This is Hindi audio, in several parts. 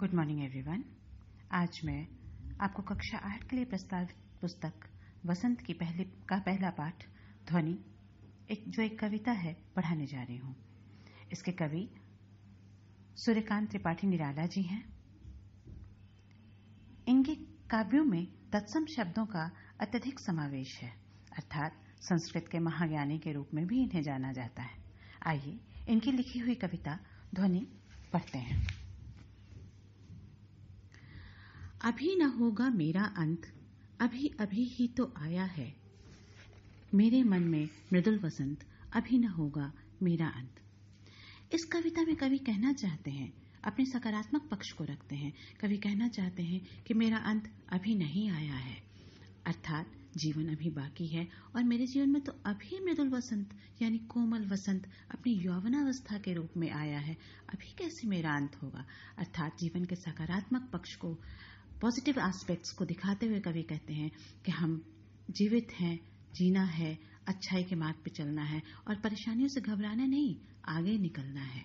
गुड मॉर्निंग एवरीवन आज मैं आपको कक्षा आठ के लिए प्रस्तावित पुस्तक वसंत की पहले का पहला पाठ ध्वनि एक जो एक कविता है पढ़ाने जा रही हूं इसके कवि सूर्यकांत त्रिपाठी निराला जी हैं इनके काव्यों में तत्सम शब्दों का अत्यधिक समावेश है अर्थात संस्कृत के महाज्ञानी के रूप में भी इन्हें जाना जाता है आइए इनकी लिखी हुई कविता ध्वनि पढ़ते हैं अभी न होगा मेरा अंत अभी अभी ही तो आया है मेरे मन में मृदुल वसंत अभी न होगा मेरा अंत इस कविता में कवि कहना चाहते हैं अपने सकारात्मक पक्ष को रखते हैं कवि कहना चाहते हैं कि मेरा अंत अभी नहीं आया है अर्थात जीवन अभी बाकी है और मेरे जीवन में तो अभी मृदुल वसंत यानी कोमल वसंत अपनी यौवनावस्था के रूप में आया है अभी कैसे मेरा अंत होगा अर्थात जीवन के सकारात्मक पक्ष को पॉजिटिव एस्पेक्ट्स को दिखाते हुए कवि कहते हैं कि हम जीवित हैं जीना है अच्छाई के मार्ग पर चलना है और परेशानियों से घबराना नहीं आगे निकलना है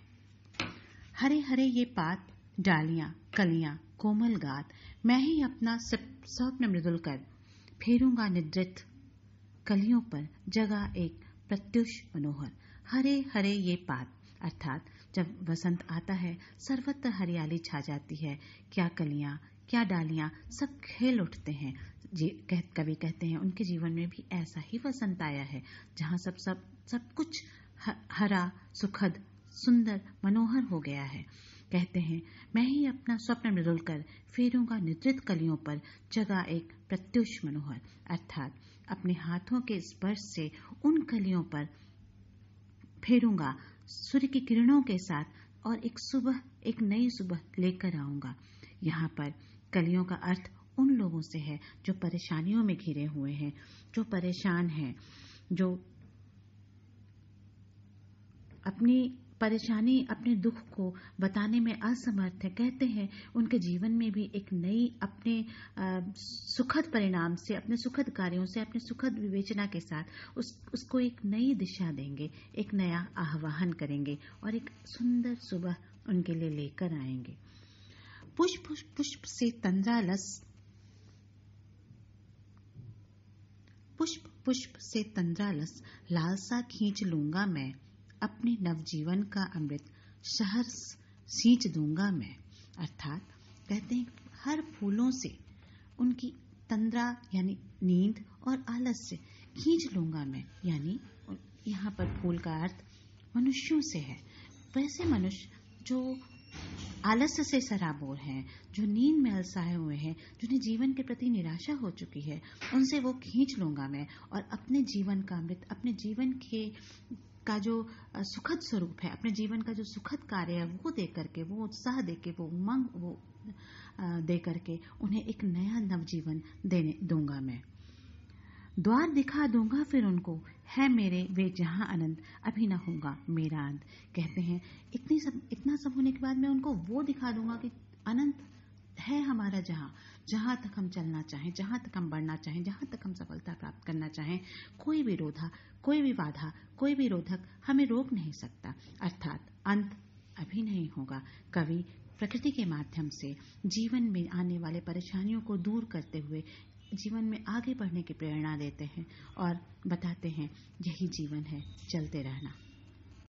हरे हरे ये पात डालियां कलियां कोमल गात मैं ही अपना स्वप्न मृदुल कर फेरूंगा निद्रित कलियों पर जगा एक प्रत्युष मनोहर हरे हरे ये पात अर्थात जब वसंत आता है सर्वत्र हरियाली छा जाती है क्या कलियां क्या डालियां सब खेल उठते हैं जी कह, कवि कहते हैं उनके जीवन में भी ऐसा ही वसंत आया है जहां सब सब सब कुछ हरा सुखद सुंदर मनोहर हो गया है कहते हैं मैं ही अपना स्वप्न मृदुल कर फेरूंगा निद्रित कलियों पर जगा एक प्रत्युष मनोहर अर्थात अपने हाथों के स्पर्श से उन कलियों पर फेरूंगा सूर्य की किरणों के साथ और एक सुबह एक नई सुबह लेकर आऊंगा यहाँ पर कलियों का अर्थ उन लोगों से है जो परेशानियों में घिरे हुए हैं जो परेशान हैं जो अपनी परेशानी अपने दुख को बताने में असमर्थ है कहते हैं उनके जीवन में भी एक नई अपने सुखद परिणाम से अपने सुखद कार्यों से अपने सुखद विवेचना के साथ उस उसको एक नई दिशा देंगे एक नया आह्वान करेंगे और एक सुंदर सुबह उनके लिए लेकर आएंगे पुष्प पुष्प से तंद्रा लस पुष्प पुष्प से तंद्रा लस लालसा खींच लूंगा मैं अपने नवजीवन का अमृत शहर सींच दूंगा मैं अर्थात कहते हैं हर फूलों से उनकी तंद्रा यानी नींद और आलस्य खींच लूंगा मैं यानी यहाँ पर फूल का अर्थ मनुष्यों से है वैसे मनुष्य जो आलस्य से सराबोर हैं जो नींद में अलसाए हुए हैं जिन्हें जीवन के प्रति निराशा हो चुकी है उनसे वो खींच लूंगा मैं और अपने जीवन का अमृत अपने जीवन के का जो सुखद स्वरूप है अपने जीवन का जो सुखद कार्य है वो दे करके वो उत्साह दे के वो उमंग वो दे करके उन्हें एक नया नवजीवन देने दूंगा मैं द्वार दिखा दूंगा फिर उनको है मेरे वे जहां आनंद अभी ना होगा मेरा अंत कहते हैं इतनी सब इतना सब होने के बाद मैं उनको वो दिखा दूंगा कि अनंत है हमारा जहाँ जहाँ तक हम चलना चाहें जहाँ तक हम बढ़ना चाहें जहाँ तक हम सफलता प्राप्त करना चाहें कोई भी रोधा कोई भी बाधा कोई भी रोधक हमें रोक नहीं सकता अर्थात अंत अभी नहीं होगा कवि प्रकृति के माध्यम से जीवन में आने वाले परेशानियों को दूर करते हुए जीवन में आगे बढ़ने की प्रेरणा देते हैं और बताते हैं यही जीवन है चलते रहना